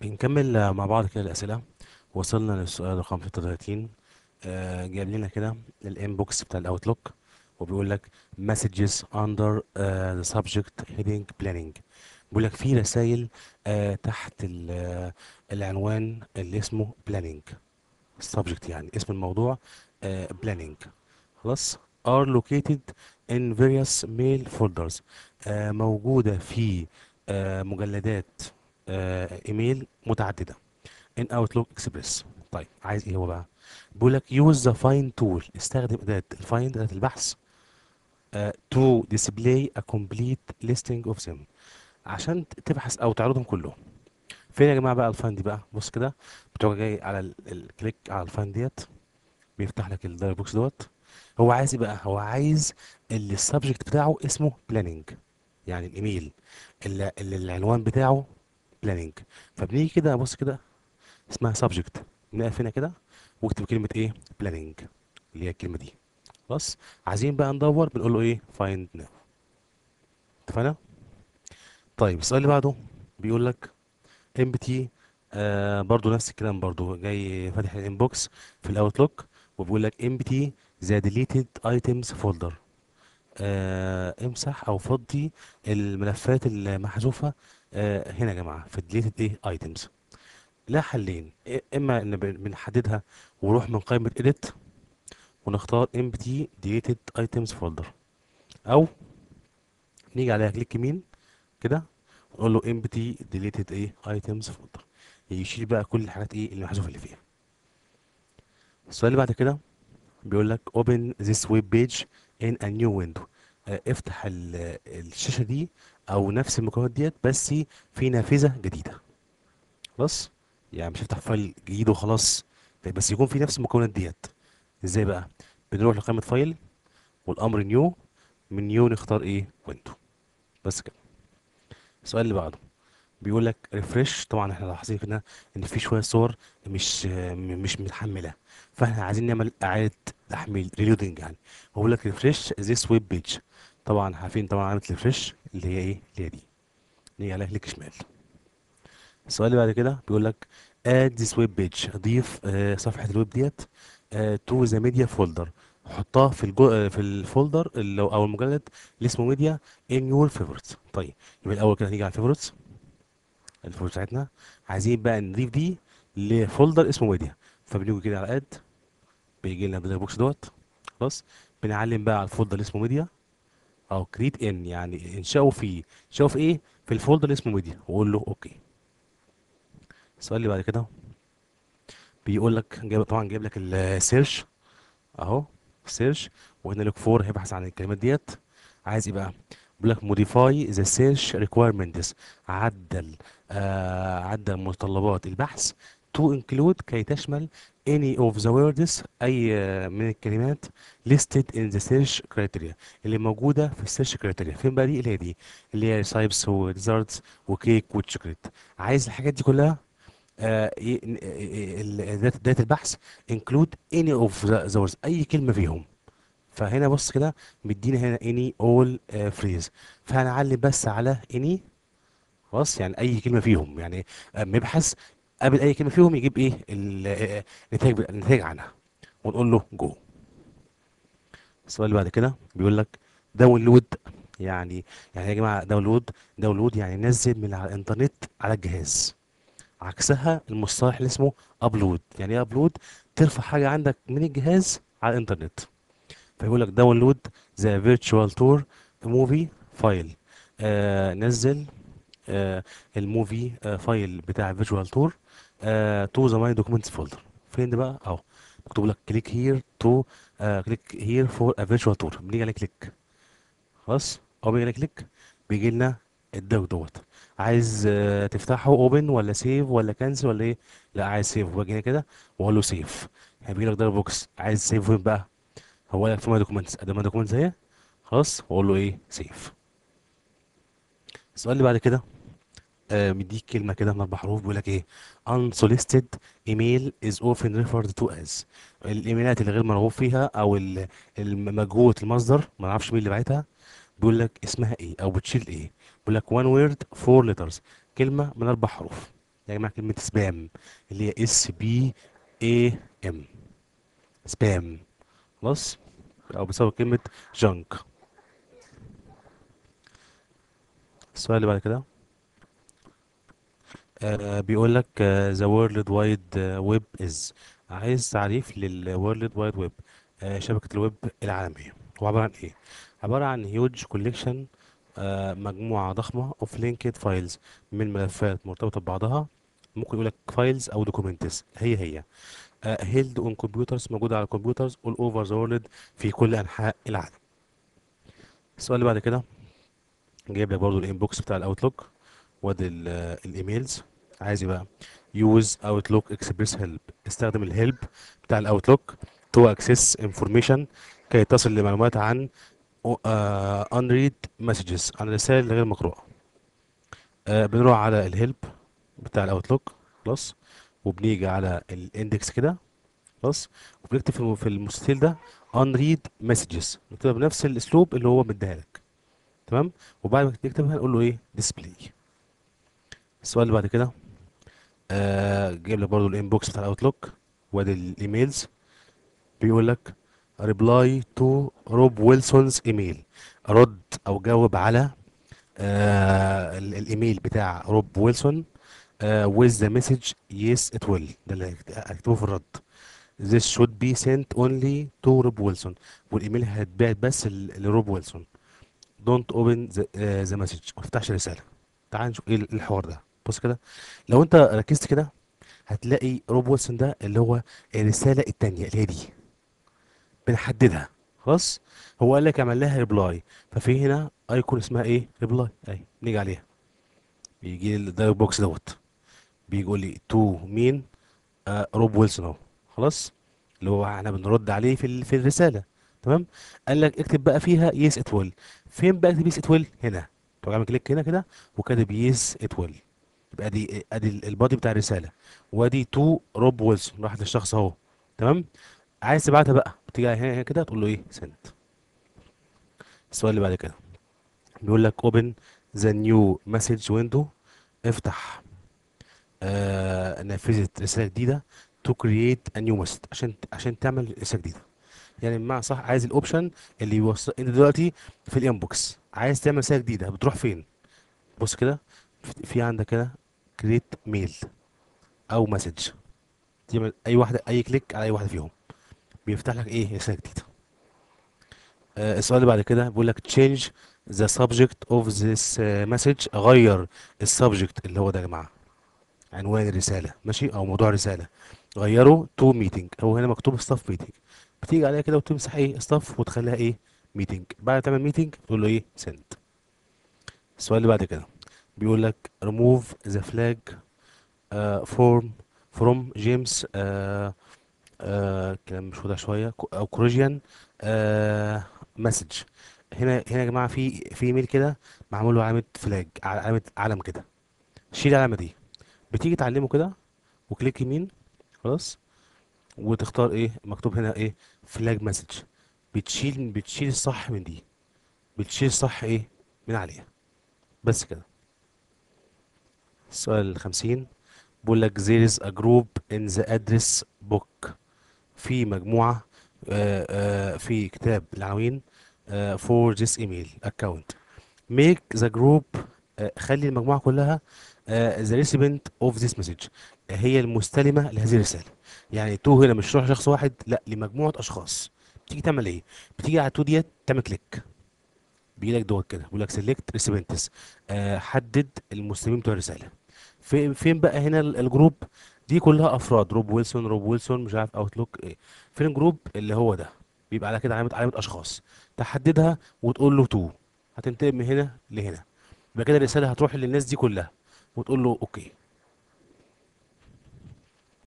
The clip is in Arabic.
بنكمل مع بعض كده الأسئلة وصلنا للسؤال رقم 36 آه، جايب لنا كده الانبوكس بتاع الاوتلوك وبيقول لك messages under آه، the subject heading planning بيقول لك في رسائل آه، تحت العنوان اللي اسمه planning subject يعني اسم الموضوع planning خلاص are located in various mail folders موجودة في مجلدات آه، ايميل متعدده ان اوتلوك اكسبريس طيب عايز ايه هو بقى بيقول لك يوز ذا فايند تول استخدم اداه الفايند اداه البحث تو ديسبلاي ا كومبليت ليستنج اوف سيم عشان تبحث او تعرضهم كلهم فين يا جماعه بقى الفايند دي بقى بص كده بتروح جاي على الكليك على الفايند ديت بيفتح لك الدايلوج بوكس دوت هو عايز ايه بقى هو عايز اللي السبجكت بتاعه اسمه بلاننج يعني الايميل اللي العنوان بتاعه بلاننج فبنيجي كده بص كده اسمها سبجكت نقف هنا كده واكتب كلمه ايه بلاننج اللي هي الكلمه دي خلاص عايزين بقى ندور بنقول له ايه فايند ناو اتفقنا طيب السؤال اللي بعده بيقول لك امبتي آه برضو نفس الكلام برضو جاي فاتح الانبوكس في الاوتلوك وبيقول لك امبتي ذا ديليتد ايتمز فولدر آه، امسح او فضي الملفات المحذوفه آه، هنا يا جماعه في deleted ايه items لها حلين اما ان بنحددها ونروح من قائمه edit ونختار empty deleted items folder او نيجي عليها كليك يمين كده ونقول له empty deleted ايه items folder يشيل بقى كل الحاجات ايه المحذوفه اللي فيها السؤال اللي بعد كده بيقول لك open this web page in a new window آه، افتح الشاشة دي او نفس المكونات ديت بس في نافذة جديدة خلاص يعني مش هفتح فايل جديد وخلاص طيب، بس يكون في نفس المكونات ديت ازاي بقى بنروح لقائمة فايل والامر نيو من نيو نختار ايه ويندو بس كده السؤال اللي بعده بيقول لك ريفرش طبعا احنا لاحظين هنا ان في شويه صور مش مش متحمله فاحنا عايزين نعمل اعاده تحميل ريلودنج يعني بقول لك ريفريش ذيس ويب بيج طبعا عارفين طبعا علامه ريفريش اللي هي ايه اللي هي دي نيجي عليها كليك شمال السؤال اللي بعد كده بيقول لك اد ذيس ويب بيج اضيف صفحه الويب ديت تو ذا ميديا فولدر حطها في الجو... آه، في الفولدر اللي... او المجلد اللي اسمه ميديا ان يور فيفورتس طيب يبقى الاول كده هنيجي على الفيفورتس الفولدر بتاعتنا عايزين بقى نضيف دي لفولدر اسمه ميديا فبنيجي كده على الاد بيجي لنا بلير بوكس دوت خلاص بنعلم بقى على الفولدر اللي اسمه ميديا او كريت يعني ان يعني انشاؤه فيه شوف في ايه في الفولدر اللي اسمه ميديا واقول له اوكي السؤال اللي بعد كده بيقول لك جايب طبعا جايب لك السيرش اهو سيرش وهنا لوك فور هيبحث عن الكلمات ديت عايز ايه بقى بيقول لك موديفاي ذا سيرش ريكويرمنتس عدل آه عدل متطلبات البحث to include كي تشمل any of the words أي آه، من الكلمات listed in the search criteria اللي موجودة في السيرش criteria فين بقى دي اللي هي دي اللي هي سايبس و desserts وكيك وتشوكليت عايز الحاجات دي كلها ذات آه، آه، البحث include any of the words أي كلمة فيهم فهنا بص كده مدينا هنا any all phrase فهنعلم بس على any خلاص يعني اي كلمه فيهم يعني مبحث قبل اي كلمه فيهم يجيب ايه النتائج النتائج عنها ونقول له جو السؤال اللي بعد كده بيقول لك داونلود يعني يعني يا جماعه داونلود داونلود يعني نزل من على الانترنت على الجهاز عكسها المصطلح اللي اسمه ابلود يعني ايه ابلود ترفع حاجه عندك من الجهاز على الانترنت فيقول لك داونلود ذا فيرتشوال تور موفي فايل نزل آه، الموفي فايل آه، بتاع فيجوال تور تو ذا ماي دوكيومنتس فولدر فين ده بقى اهو مكتوب لك كليك هير تو كليك هير فور ا فيجوال تور بنيجي على كليك خلاص او بنيجي على كليك بيجي لنا الدوك دوت عايز آه، تفتحه اوبن ولا سيف ولا كانسل ولا ايه لا عايز سيف باجي هنا كده واقول له سيف يعني هيجي لك دايلوج بوكس عايز سيف وين بقى هو لك في ماي دوكيومنتس ادي ماي دوكيومنتس اهي خلاص واقول له ايه سيف السؤال اللي بعد كده آه، مديك كلمه كده من اربع حروف بيقول لك ايه unsolicited email is often referred to as الايميلات اللي غير مرغوب فيها او مجهوله المصدر ما نعرفش مين اللي بعتها بيقول لك اسمها ايه او بتشيل ايه بيقول لك one word four letters كلمه من اربع حروف يا يعني جماعه كلمه سبام اللي هي اس بي اي ام سبام خلاص او بسبب كلمه جنك السؤال اللي بعد كده آه، بيقول لك ذا وورلد وايد ويب از عايز تعريف للوورلد وايد ويب شبكة الويب العالمية هو عبارة عن ايه؟ عبارة عن هيوج آه، كوليكشن مجموعة ضخمة اوف لينكد فايلز من ملفات مرتبطة ببعضها ممكن يقول لك فايلز او دوكيومنتس هي هي هيلد اون كمبيوترز موجودة على كمبيوترز اول اوفر ذا وورلد في كل انحاء العالم السؤال اللي بعد كده جايب لك برضه الانبوكس بتاع الاوتلوك وادي الايميلز آه، ايه بقى يوز اوتلوك اكسبريس هيلب استخدم الهيلب بتاع الاوتلوك تو اكسس انفورميشن كي تصل لمعلومات عن ريد آه، مسجز عن الرسائل الغير مقروءه uh, بنروح على الهيلب بتاع الاوتلوك خلاص وبنيجي على الاندكس كده خلاص وبنكتب في المستطيل ده ريد مسجز نكتبها بنفس الاسلوب اللي هو مديها لك تمام وبعد ما تكتبها نقول له ايه ديسبلاي السؤال اللي بعد كده آه جايب لك برضو الانبوكس بتاع الاوتلوك وادي الايميلز بيقول لك ريبلاي تو روب ويلسونز ايميل رد او جاوب على آه الايميل بتاع روب ويلسون آه، with the message yes it will ده اللي هكتبه في الرد this should be sent only to روب ويلسون والايميل هيتبعت بس لروب ويلسون don't open the, uh, the message ما تفتحش الرساله تعال نشوف ايه, إيه الحوار ده بص كده لو انت ركزت كده هتلاقي روب ويلسون ده اللي هو الرساله الثانيه اللي هي دي بنحددها خلاص هو قال لك اعمل لها ريبلاي ففي هنا ايكون اسمها ايه ريبلاي اهي نيجي عليها بيجي لي الدايلوج بوكس دوت بيقول لي تو مين آه روب ويلسون اهو خلاص اللي هو احنا بنرد عليه في في الرساله تمام قال لك اكتب بقى فيها يس ات ويل فين بقى اكتب يس ات ويل هنا تقعد كليك هنا كده وكاتب يس ات ويل يبقى دي ادي البادي بتاع الرساله وادي تو روب ويلسون راحت الشخص اهو تمام عايز تبعتها بقى بتيجي هنا هنا كده تقول له ايه سنت السؤال اللي بعد كده بيقول لك اوبن ذا نيو مسج ويندو افتح آه نافذه رساله جديده تو كرييت ا نيو مسج عشان عشان تعمل رساله جديده يعني بمعنى صح عايز الاوبشن اللي يوصل انت دلوقتي في الانبوكس عايز تعمل رساله جديده بتروح فين بص كده في عندك كده كريت ميل او مسج دي اي واحده اي كليك على اي واحده فيهم بيفتح لك ايه رساله جديده آه السؤال اللي بعد كده بيقول لك تشينج ذا سبجكت اوف ذس مسج غير السبجكت اللي هو ده يا جماعه عنوان الرساله ماشي او موضوع الرساله غيره تو ميتنج هو هنا مكتوب ستاف ميتنج بتيجي عليها كده وتمسح ايه ستاف وتخليها ايه ميتنج بعد تعمل ميتنج تقول له ايه سنت السؤال اللي بعد كده بيقول لك remove the flag فورم uh, form from James uh, uh, كلام مش واضح شويه او كوريجيان مسج هنا هنا يا جماعه في في ايميل كده معمول له علامه فلاج علامه علم كده شيل العلامه دي بتيجي تعلمه كده وكليك يمين خلاص وتختار ايه مكتوب هنا ايه فلاج مسج بتشيل بتشيل الصح من دي بتشيل الصح ايه من عليها بس كده السؤال الخمسين بيقول لك there is a group in the address book في مجموعة آه، آه، في كتاب العناوين آه، for this email account make the group خلي المجموعة كلها the recipient of this message هي المستلمة لهذه الرسالة يعني تو هنا مش شخص واحد لا لمجموعة أشخاص بتيجي تعمل ايه بتيجي على تو ديت تعمل كليك بيجي لك دوت كده بيقول لك سيلكت ريسبنتس حدد المستلمين بتوع الرسالة فين بقى هنا الجروب دي كلها افراد روب ويلسون روب ويلسون مش عارف اوتلوك ايه فين الجروب اللي هو ده بيبقى على كده علامه علامه اشخاص تحددها وتقول له تو هتنتقل من هنا لهنا يبقى كده الرساله هتروح للناس دي كلها وتقول له اوكي